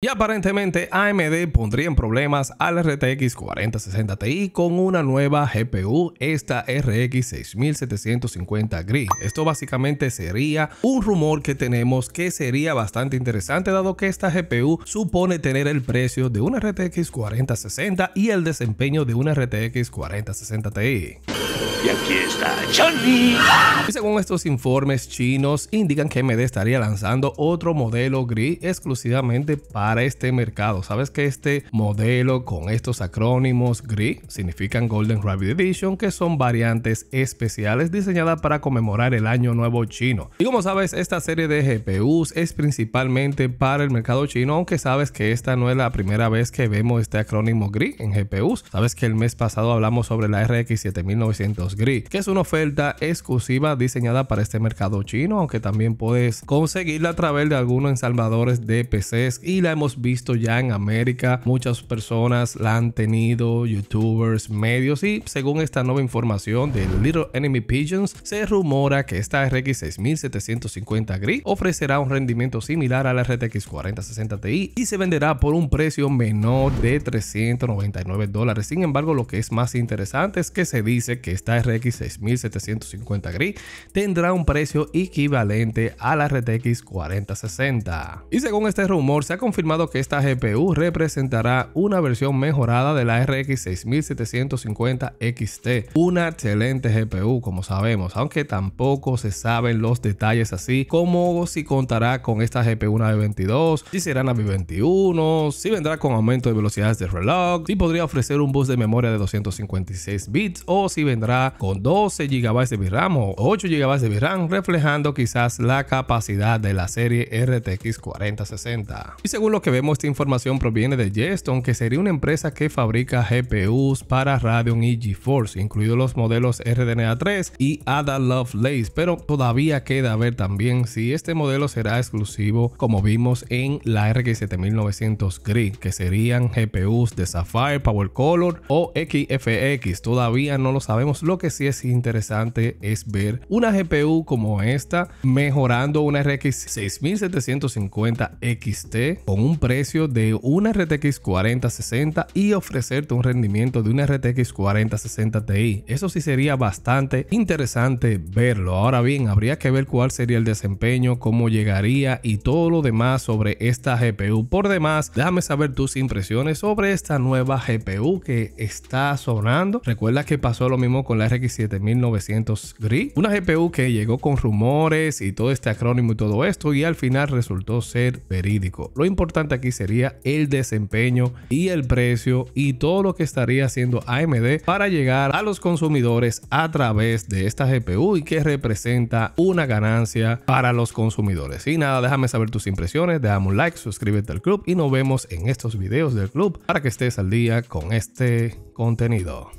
Y aparentemente AMD pondría en problemas al RTX 4060 Ti con una nueva GPU, esta RX 6750 gris Esto básicamente sería un rumor que tenemos que sería bastante interesante dado que esta GPU supone tener el precio de una RTX 4060 y el desempeño de una RTX 4060 Ti. Y aquí está Johnny. según estos informes chinos indican que AMD estaría lanzando otro modelo GRI exclusivamente para este mercado. Sabes que este modelo con estos acrónimos GRI significan Golden Rabbit Edition, que son variantes especiales diseñadas para conmemorar el año nuevo chino. Y como sabes, esta serie de GPUs es principalmente para el mercado chino, aunque sabes que esta no es la primera vez que vemos este acrónimo GRI en GPUs. Sabes que el mes pasado hablamos sobre la RX 7900 GRI, que es una oferta exclusiva diseñada para este mercado chino, aunque también puedes conseguirla a través de algunos ensalvadores de PCs y la hemos visto ya en América. Muchas personas la han tenido, youtubers, medios y según esta nueva información del Little Enemy Pigeons, se rumora que esta RX 6750 Gris ofrecerá un rendimiento similar a la RTX 4060 Ti y se venderá por un precio menor de 399 dólares. Sin embargo, lo que es más interesante es que se dice que esta RX 6750 Gris tendrá un precio equivalente a la RTX 4060. Y según este rumor, se ha confirmado que esta GPU representará una versión mejorada de la RX 6750 XT. Una excelente GPU, como sabemos, aunque tampoco se saben los detalles así como si contará con esta GPU una B22, si será una 21 si vendrá con aumento de velocidades de reloj, si podría ofrecer un bus de memoria de 256 bits o si vendrá con 12 GB de VRAM o 8 GB de VRAM, reflejando quizás la capacidad de la serie RTX 4060. Y según lo que vemos esta información proviene de Jeston, que sería una empresa que fabrica GPUs para Radeon y GeForce, incluidos los modelos RDNA 3 y Ada Lovelace, pero todavía queda ver también si este modelo será exclusivo como vimos en la RX 7900 Grid, que serían GPUs de Sapphire, Power Color o XFX, todavía no lo sabemos, lo que sí es interesante es ver una GPU como esta mejorando una RX 6750 XT con un un precio de una RTX 4060 y ofrecerte un rendimiento de una RTX 4060 Ti. Eso sí sería bastante interesante verlo. Ahora bien, habría que ver cuál sería el desempeño, cómo llegaría y todo lo demás sobre esta GPU. Por demás, déjame saber tus impresiones sobre esta nueva GPU que está sonando. Recuerda que pasó lo mismo con la RX 7900 Gris, una GPU que llegó con rumores y todo este acrónimo y todo esto y al final resultó ser verídico. Lo importante aquí sería el desempeño y el precio y todo lo que estaría haciendo AMD para llegar a los consumidores a través de esta GPU y que representa una ganancia para los consumidores. Y nada, déjame saber tus impresiones, déjame un like, suscríbete al club y nos vemos en estos videos del club para que estés al día con este contenido.